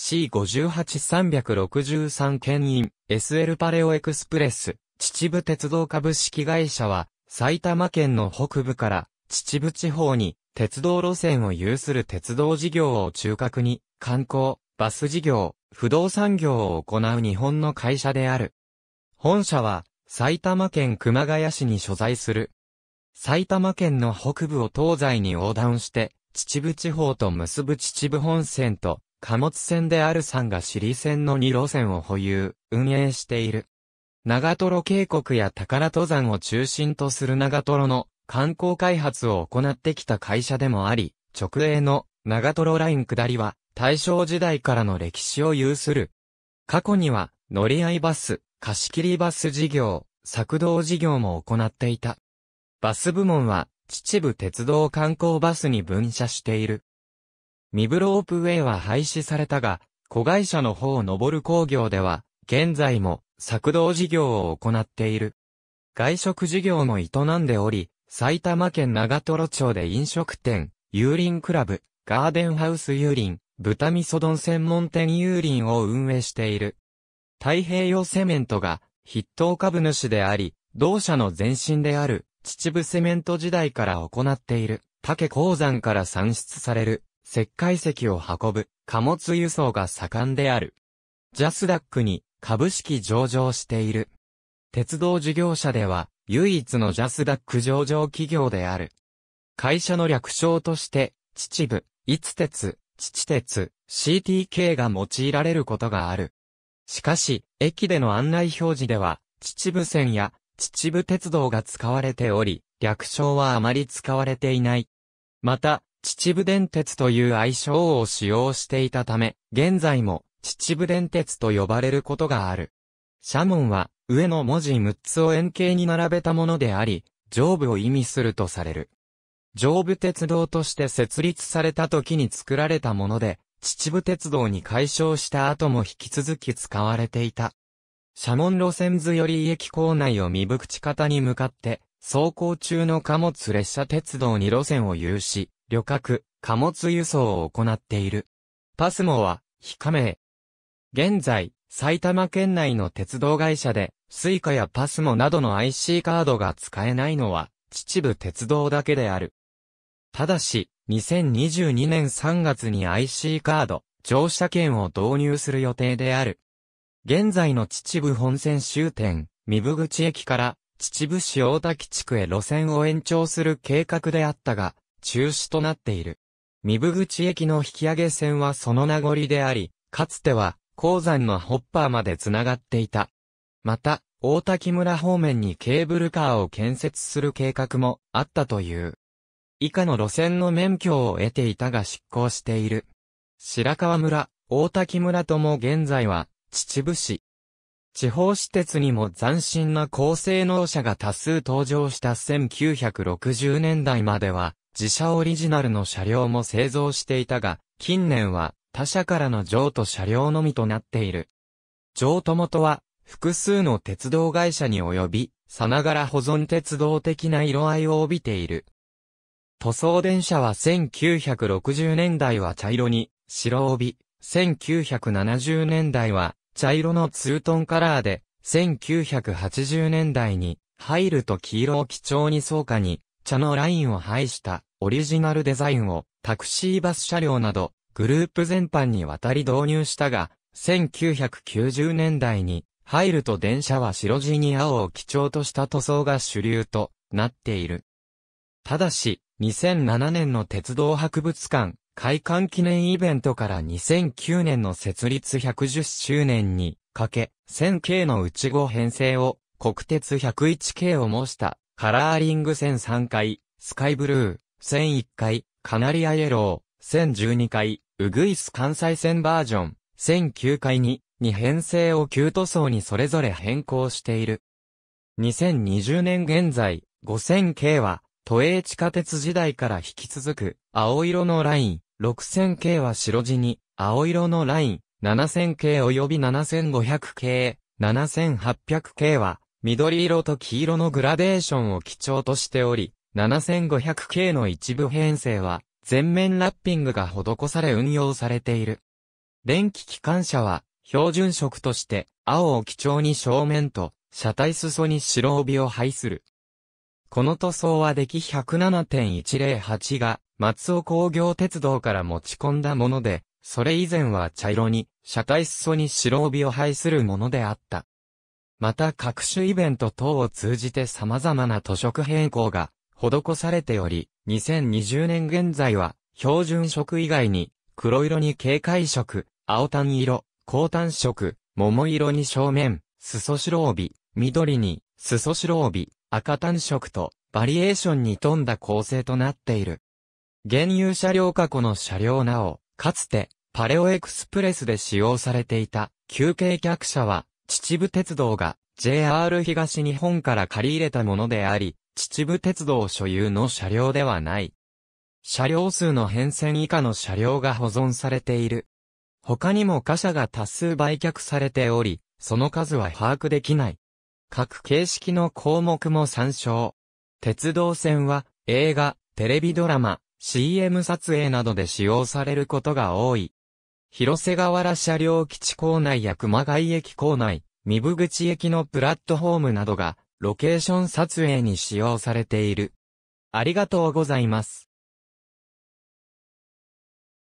C58363 県員 SL パレオエクスプレス秩父鉄道株式会社は埼玉県の北部から秩父地方に鉄道路線を有する鉄道事業を中核に観光、バス事業、不動産業を行う日本の会社である。本社は埼玉県熊谷市に所在する。埼玉県の北部を東西に横断して、秩父地方と結ぶ秩父本線と貨物船である3がシリ線の2路線を保有、運営している。長瀞渓谷や宝登山を中心とする長瀞の観光開発を行ってきた会社でもあり、直営の長瀞ライン下りは大正時代からの歴史を有する。過去には乗り合いバス、貸切バス事業、作動事業も行っていた。バス部門は秩父鉄道観光バスに分社している。ミブロープウェイは廃止されたが、子会社の方登る工業では、現在も、作動事業を行っている。外食事業も営んでおり、埼玉県長瀞町で飲食店、ユーリンクラブ、ガーデンハウスユーリン、豚味噌丼専門店ユーリンを運営している。太平洋セメントが筆頭株主であり、同社の前身である秩父セメント時代から行っている、竹鉱山から産出される石灰石を運ぶ貨物輸送が盛んである。ジャスダックに株式上場している。鉄道事業者では唯一のジャスダック上場企業である。会社の略称として、秩父、いつ鉄、秩鉄、CTK が用いられることがある。しかし、駅での案内表示では、秩父線や秩父鉄道が使われており、略称はあまり使われていない。また、秩父電鉄という愛称を使用していたため、現在も秩父電鉄と呼ばれることがある。社門は上の文字6つを円形に並べたものであり、上部を意味するとされる。上部鉄道として設立された時に作られたもので、秩父鉄道に解消した後も引き続き使われていた。社門路線図より駅構内を見ぶ口方に向かって、走行中の貨物列車鉄道に路線を有し、旅客、貨物輸送を行っている。パスモは、非加盟。現在、埼玉県内の鉄道会社で、スイカやパスモなどの IC カードが使えないのは、秩父鉄道だけである。ただし、2022年3月に IC カード、乗車券を導入する予定である。現在の秩父本線終点、三部口駅から秩父市大滝地区へ路線を延長する計画であったが、中止となっている。三部口駅の引き上げ線はその名残であり、かつては、鉱山のホッパーまで繋がっていた。また、大滝村方面にケーブルカーを建設する計画もあったという。以下の路線の免許を得ていたが執行している。白川村、大滝村とも現在は、秩父市、地方私鉄にも斬新な高性能車が多数登場した1960年代までは、自社オリジナルの車両も製造していたが、近年は他社からの譲渡車両のみとなっている。譲渡元は、複数の鉄道会社に及び、さながら保存鉄道的な色合いを帯びている。塗装電車は1960年代は茶色に、白帯、1970年代は茶色のツートンカラーで、1980年代に、入ると黄色を基調に草加に、茶のラインを配したオリジナルデザインをタクシーバス車両などグループ全般にわたり導入したが、1990年代に入ると電車は白地に青を基調とした塗装が主流となっている。ただし、2007年の鉄道博物館開館記念イベントから2009年の設立110周年にかけ、1000系の内後編成を、国鉄101系を模した、カラーリング1 0 0 3回、スカイブルー、1001回、カナリアイエロー、1012回、ウグイス関西線バージョン、1009回に、2編成を9塗装にそれぞれ変更している。2020年現在、5000系は、都営地下鉄時代から引き続く、青色のライン、6000系は白地に、青色のライン、7000系及び7500系、7800系は、緑色と黄色のグラデーションを基調としており、7500系の一部編成は、全面ラッピングが施され運用されている。電気機関車は、標準色として、青を基調に正面と、車体裾に白帯を配する。この塗装は出来107.108が、松尾工業鉄道から持ち込んだもので、それ以前は茶色に、車体裾に白帯を配するものであった。また各種イベント等を通じて様々な塗色変更が施されており、2020年現在は標準色以外に黒色に警戒色、青単色、高単色、桃色に正面、裾白帯、緑に裾白帯、赤単色とバリエーションに富んだ構成となっている。現有車両過去の車両なお、かつてパレオエクスプレスで使用されていた休憩客車は秩父鉄道が JR 東日本から借り入れたものであり、秩父鉄道所有の車両ではない。車両数の変遷以下の車両が保存されている。他にも貨車が多数売却されており、その数は把握できない。各形式の項目も参照。鉄道線は映画、テレビドラマ、CM 撮影などで使用されることが多い。広瀬河原車両基地構内や熊谷駅構内、三部口駅のプラットフォームなどがロケーション撮影に使用されている。ありがとうございます。